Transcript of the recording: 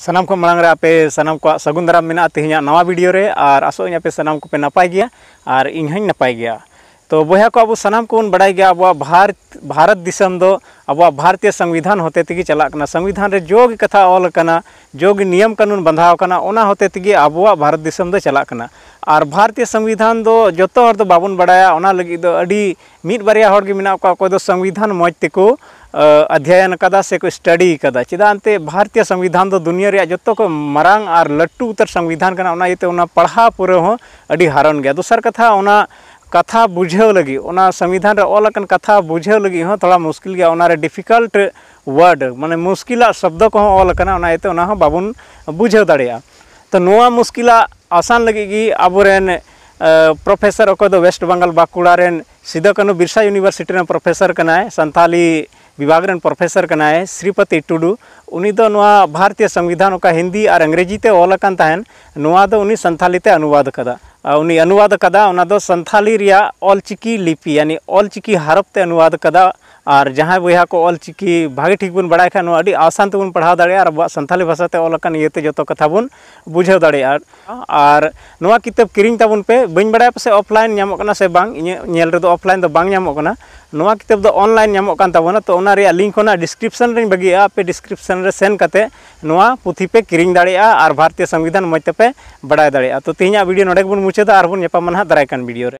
सनाम को मांग पे सनाम को सगुन दाराम तेहना नवा भिडियो रे और आसो सामना को पे नपाय गया और इन नपाय गया तो बोया को अब सनाम को बड़ा गया अब भारत भारत दिसम दो अब भारतीय संविधान होते तगी चलना संविधान रे जोग कथा ऑल करना जोग नियम कानून बंधा करना ओना होते तगी अब भारत दिसम दो चला कना और भारतीय संविधान दो जो तो हर तो बाबुन बड़ा ओना लगी दो अडी मीट बारिया हर के मिना को दो संविधान मौज तको अध्ययन कदा से कोई स्टडी कदा चिदानते भारतीय संविधान दो दुनिया रे तो को मरांग और लट्टू उतर संविधान कना ओना तो ओना पढ़ा पूरे हो अडी हारन गया दूसर कथा ओना कथा बुझे लगी संविधान ऑल कथा बुझे लगी थोड़ा मुश्किल गया डिफिकल्ट वर्ड माने मुश्किल शब्द को ऑल करना बाबुन बुझे दाड़ा तो नोआ मुश्किल आसान लगी अब प्रोफेसर द वेस्ट बंगाल बाकुड़ा रेन कानू बिरसा यूनिवर्सिटी प्रोफेसर संताली विभाग प्रोफेसर श्रीपति टुडू तो भारतीय संविधान हिंदी और अंग्रेजी ते ऑल तो ते अनुवाद कदा ಆ ಉನಿ ಅನುವಾದ ಕದ ಆನದು ಸಂತಾಲಿರಿಯಾ ಆಲ್ಚಿಕಿ ಲಿಪಿ ಯಾನಿ ಆಲ್ಚಿಕಿ ಹರಪ್ತೆ ಅನುವಾದ ಕದ और जहाँ बया को ऑल चिकी भागे ठीक बन बड़ा खान आसान तेबन पढ़ा दाड़े अब सानी भाषाते ऑलकान इते जो कथा बन बुझे दाड़े और किताब किरी तबन पे बी बड़ा पासे ऑफलाइन से बाल ऑफलाइन बामों किताब ऑनलाइन नामों तो लिंक डिस्क्रिप्शन बगे पे डिस्क्रिप्शन रे सेन करते पुथी पे किरी दाड़े और भारतीय संविधान मजते पे बड़ा दाड़े तो तीन वीडियो नोड़े बन और बन नापा ना दारायकान वीडियो